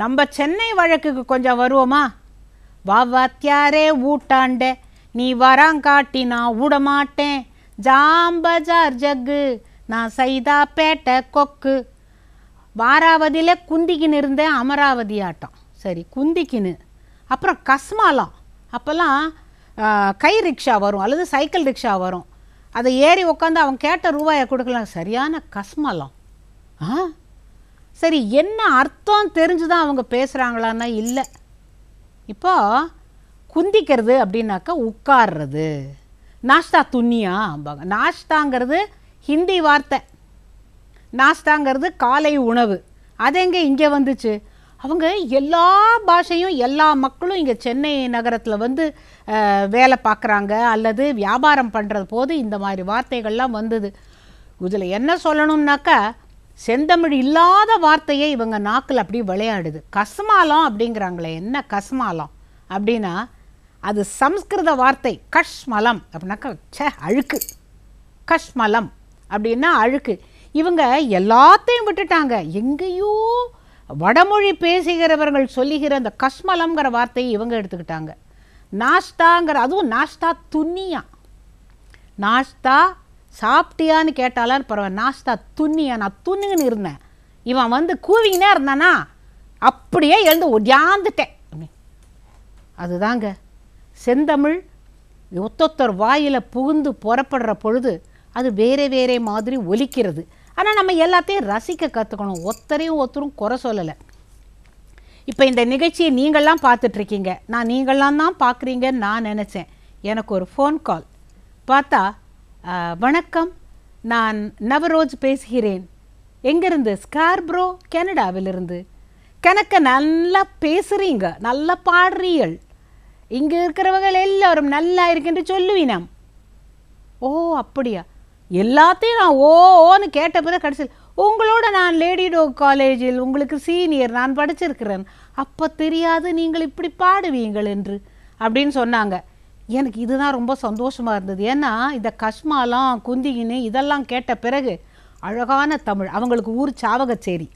நம்ம சென்னை வழக்குக்கு கொஞ்சம் வருவோமா வாத்தியாரே ஊட்டாண்ட நீ வராங்காட்டி நான் மாட்டேன் ஜாம்பஜார் ஜக்கு நான் பேட்டை கொக்கு வாராவதியில் குந்திக்கின்னு இருந்தேன் அமராவதி ஆட்டம் சரி குந்திக்கின்னு அப்புறம் கஸ்மாலாம் அப்போல்லாம் கை ரிக்ஷா வரும் அல்லது சைக்கிள் ரிக்ஷா வரும் அதை ஏறி உட்காந்து அவன் கேட்ட ரூபாயை கொடுக்கலாம் சரியான கஸ்மாலாம் ஆ சரி என்ன அர்த்தம் தெரிஞ்சு தான் அவங்க பேசுகிறாங்களான்னா இல்லை இப்போ குந்திக்கிறது அப்படின்னாக்கா உட்கார்றது நாஷ்தா துண்ணியா ஆம்பாங்க நாஷ்தாங்கிறது ஹிந்தி வார்த்தை நாஷ்தாங்கிறது காலை உணவு அது எங்கே இங்கே வந்துச்சு அவங்க எல்லா பாஷையும் எல்லா மக்களும் இங்கே சென்னை நகரத்தில் வந்து வேலை பார்க்குறாங்க அல்லது வியாபாரம் பண்ணுறது போது இந்த மாதிரி வார்த்தைகள்லாம் வந்தது இதில் என்ன சொல்லணும்னாக்கா செந்தமிழ் இல்லாத வார்த்தையே இவங்க நாக்கில் அப்படி விளையாடுது கஸ்மாலம் அப்படிங்கிறாங்களே என்ன கஸ்மாலம் அப்படின்னா அது சம்ஸ்கிருத வார்த்தை கஷ்மலம் அப்படின்னாக்கா சே அழுக்கு கஷ்மலம் அப்படின்னா அழுக்கு இவங்க எல்லாத்தையும் விட்டுட்டாங்க எங்கேயோ வடமொழி பேசுகிறவர்கள் சொல்லுகிற அந்த கஷ்மலம்ங்கிற வார்த்தையை இவங்க எடுத்துக்கிட்டாங்க நாஷ்டாங்கிற அதுவும் நாஷ்டா துன்னியா நாஷ்டா சாப்பிட்டியான்னு கேட்டாலும் பரவாயில்ல நாஸ்தா துண்ணியா நான் துண்ணுங்கன்னு இருந்தேன் இவன் வந்து கூவிங்கன்னே இருந்தானா அப்படியே எழுந்து ஒடியாந்துட்டேன் அதுதாங்க செந்தமிழ் ஒத்தொத்தர் வாயில் புகுந்து புறப்படுற பொழுது அது வேறே வேறே மாதிரி ஒலிக்கிறது ஆனால் நம்ம எல்லாத்தையும் ரசிக்க கற்றுக்கணும் ஒத்தரையும் ஒத்தரும் குறை சொல்லலை இப்போ இந்த நிகழ்ச்சியை நீங்கள்லாம் பார்த்துட்ருக்கீங்க நான் நீங்களாம் தான் பார்க்குறீங்கன்னு நான் நினச்சேன் எனக்கு ஒரு ஃபோன் கால் பார்த்தா வணக்கம் நான் நவரோஜ் பேசுகிறேன் எங்கேருந்து ஸ்கார்ப்ரோ கனடாவிலிருந்து கணக்க நல்லா பேசுகிறீங்க நல்லா பாடுறீள் இங்கே இருக்கிறவங்க எல்லோரும் நல்லா இருக்குன்னு சொல்லுவீனாம் ஓ அப்படியா எல்லாத்தையும் நான் ஓ ஓன்னு கேட்ட கடைசியில் உங்களோட நான் லேடி டோக் காலேஜில் உங்களுக்கு சீனியர் நான் படிச்சிருக்கிறேன் அப்போ தெரியாது நீங்கள் இப்படி பாடுவீங்கள் என்று அப்படின்னு சொன்னாங்க எனக்கு இதுதான் ரொம்ப சந்தோஷமாக இருந்தது ஏன்னா இந்த கஷ்மாலாம் குந்திகினு இதெல்லாம் கேட்ட பிறகு அழகான தமிழ் அவங்களுக்கு ஊர் சாவகச்சேரி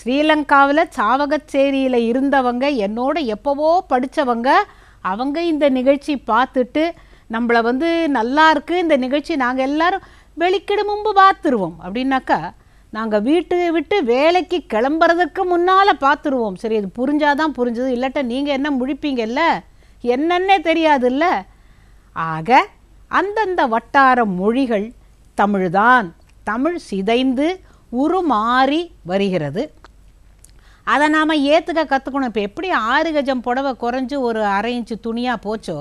ஸ்ரீலங்காவில் சாவகச்சேரியில் இருந்தவங்க என்னோட எப்போவோ படித்தவங்க அவங்க இந்த நிகழ்ச்சி பார்த்துட்டு நம்மளை வந்து நல்லா இருக்குது இந்த நிகழ்ச்சி நாங்கள் எல்லோரும் வெளிக்கிட முன்பு பார்த்துருவோம் அப்படின்னாக்கா நாங்கள் வீட்டு விட்டு வேலைக்கு கிளம்புறதுக்கு முன்னால் பார்த்துருவோம் சரி இது புரிஞ்சாதான் புரிஞ்சது இல்லாட்ட நீங்கள் என்ன முழிப்பீங்கல்ல என்னன்னே தெரியாதுல்ல ஆக அந்தந்த வட்டார மொழிகள் தமிழ்தான் தமிழ் சிதைந்து உருமாறி வருகிறது அதை நாம் ஏற்றுக்க கற்றுக்கணும் இப்போ எப்படி ஆறு கஜம் புடவை குறைஞ்சி ஒரு அரை இன்ச்சு துணியாக போச்சோ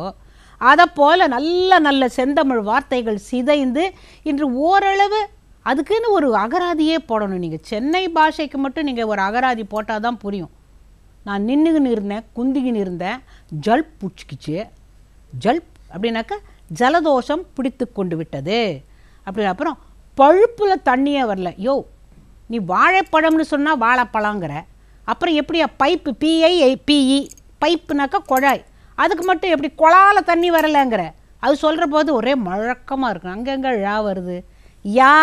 அதை போல் நல்ல நல்ல செந்தமிழ் வார்த்தைகள் சிதைந்து இன்று ஓரளவு அதுக்குன்னு ஒரு அகராதியே போடணும் நீங்கள் சென்னை பாஷைக்கு மட்டும் நீங்கள் ஒரு அகராதி போட்டால் தான் புரியும் நான் நின்றுகின்னு இருந்தேன் குந்திக்கின்னு இருந்தேன் ஜல் பிடிச்சிக்கிச்சு ஜல் அப்படின்னாக்க ஜலதோஷம் பிடித்து கொண்டு விட்டது அப்படி அப்புறம் பழுப்பில் தண்ணியே வரல யோ நீ வாழைப்பழம்னு சொன்னால் வாழைப்பழங்கிற அப்புறம் எப்படியா பைப்பு பிஐ பிஇ e, பைப்புனாக்கா குழாய் அதுக்கு மட்டும் எப்படி குழால தண்ணி வரலைங்கிற அது சொல்கிற போது ஒரே மழக்கமாக இருக்கும் அங்கங்கே ழா வருது யா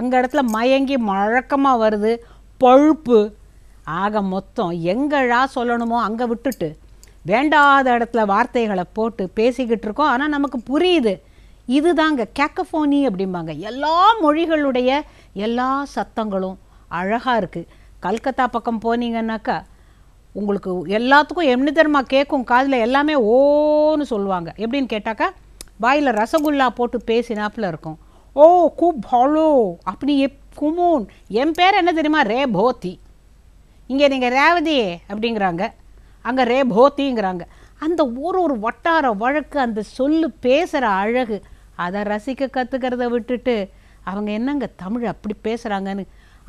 அங்கே இடத்துல மயங்கி மழக்கமாக வருது பழுப்பு ஆக மொத்தம் எங்கழா சொல்லணுமோ அங்கே விட்டுட்டு வேண்டாத இடத்துல வார்த்தைகளை போட்டு பேசிக்கிட்டு இருக்கோம் ஆனால் நமக்கு புரியுது இதுதாங்க கேக்கஃபோனி அப்படிம்பாங்க எல்லா மொழிகளுடைய எல்லா சத்தங்களும் அழகாக இருக்குது கல்கத்தா பக்கம் போனீங்கன்னாக்கா உங்களுக்கு எல்லாத்துக்கும் எம்னி தர்மா கேட்கும் காதில் எல்லாமே ஓன்னு சொல்லுவாங்க எப்படின்னு கேட்டாக்கா வாயில் ரசகுல்லா போட்டு பேசினாப்பில் இருக்கும் ஓ கு ஹாலோ அப்படி எப் குமூன் என் பேர் என்ன தெரியுமா ரே போத்தி இங்கே நீங்கள் ரேவதி அப்படிங்கிறாங்க அங்கே ரே போத்திங்கிறாங்க அந்த ஒரு ஒரு வட்டார வழக்கு அந்த சொல்லு பேசுகிற அழகு அதை ரசிக்க கற்றுக்கிறத விட்டுட்டு அவங்க என்னங்க தமிழ் அப்படி பேசுகிறாங்கன்னு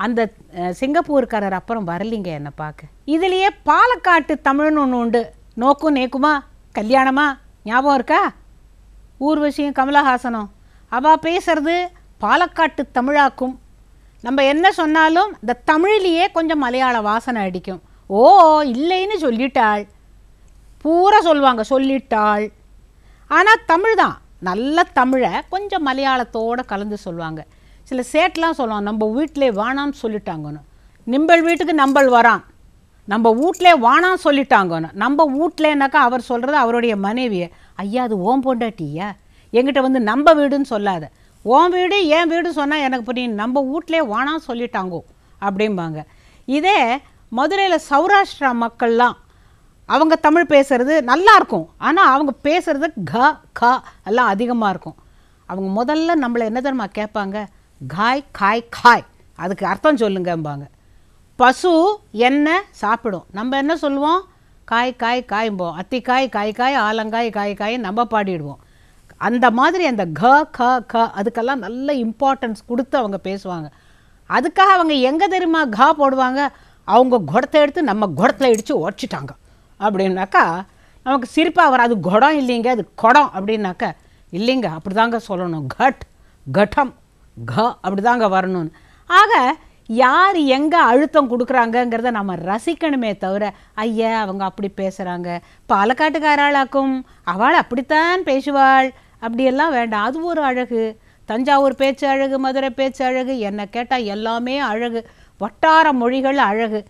அந்த சிங்கப்பூர்காரர் அப்புறம் வரலிங்க என்னை பார்க்க இதுலேயே பாலக்காட்டு தமிழ்னு ஒன்று உண்டு நோக்கும் நேக்குமா கல்யாணமா ஞாபகம் இருக்கா ஊர்வசியும் கமலஹாசனம் அவா பேசுறது பாலக்காட்டு தமிழாக்கும் நம்ம என்ன சொன்னாலும் இந்த தமிழ்லேயே கொஞ்சம் மலையாள வாசனை அடிக்கும் ஓ இல்லைன்னு சொல்லிட்டாள் பூரா சொல்லுவாங்க சொல்லிட்டாள் ஆனால் தமிழ் தான் நல்ல தமிழை கொஞ்சம் மலையாளத்தோடு கலந்து சொல்லுவாங்க சில சேட்லாம் சொல்லுவாங்க நம்ம வீட்டிலே வானான்னு சொல்லிட்டாங்கன்னு நிம்பள் வீட்டுக்கு நம்பல் வரான் நம்ம வீட்டில் வானான்னு சொல்லிட்டாங்கன்னு நம்ம வீட்லேனாக்கா அவர் சொல்கிறது அவருடைய மனைவியை ஐயா அது ஓம் பொண்டாட்டியா எங்கிட்ட வந்து நம்ம வீடுன்னு சொல்லாத உன் வீடு என் வீடு சொன்னால் எனக்கு புரியும் நம்ம வீட்டிலே ஓனாக சொல்லிட்டாங்கோ அப்படிம்பாங்க இதே மதுரையில் சௌராஷ்டிரா மக்கள்லாம் அவங்க தமிழ் பேசுகிறது நல்லாயிருக்கும் ஆனால் அவங்க பேசுகிறது க க எல்லாம் அதிகமாக இருக்கும் அவங்க முதல்ல நம்மளை என்ன தெரியுமா கேட்பாங்க காய் காய் காய் அதுக்கு அர்த்தம் சொல்லுங்கம்பாங்க பசு என்ன சாப்பிடும் நம்ம என்ன சொல்லுவோம் காய் காய் காய்ம்போம் அத்திக்காய் காய் காய் ஆலங்காய் காய் காய் நம்ம பாடிடுவோம் அந்த மாதிரி அந்த க க க அதுக்கெல்லாம் நல்ல இம்பார்ட்டன்ஸ் கொடுத்து அவங்க பேசுவாங்க அதுக்காக அவங்க எங்கே தெரியுமா கா போடுவாங்க அவங்க குடத்தை எடுத்து நம்ம குடத்தில் இடித்து உடச்சிட்டாங்க அப்படின்னாக்கா நமக்கு சிரிப்பாக வராது குடம் இல்லைங்க அது குடம் அப்படின்னாக்கா இல்லைங்க அப்படி தாங்க சொல்லணும் கட் கட்டம் க அப்படி தாங்க வரணும்னு ஆக யார் எங்கே அழுத்தம் கொடுக்குறாங்கங்கிறத நம்ம ரசிக்கணுமே தவிர ஐயா அவங்க அப்படி பேசுகிறாங்க பாலக்காட்டுக்காராளாக்கும் அவள் அப்படித்தான் பேசுவாள் அப்படியெல்லாம் வேண்டாம் அது ஒரு அழகு தஞ்சாவூர் பேச்சு அழகு மதுரை பேச்சு அழகு என்னை கேட்டால் எல்லாமே அழகு வட்டார மொழிகள் அழகு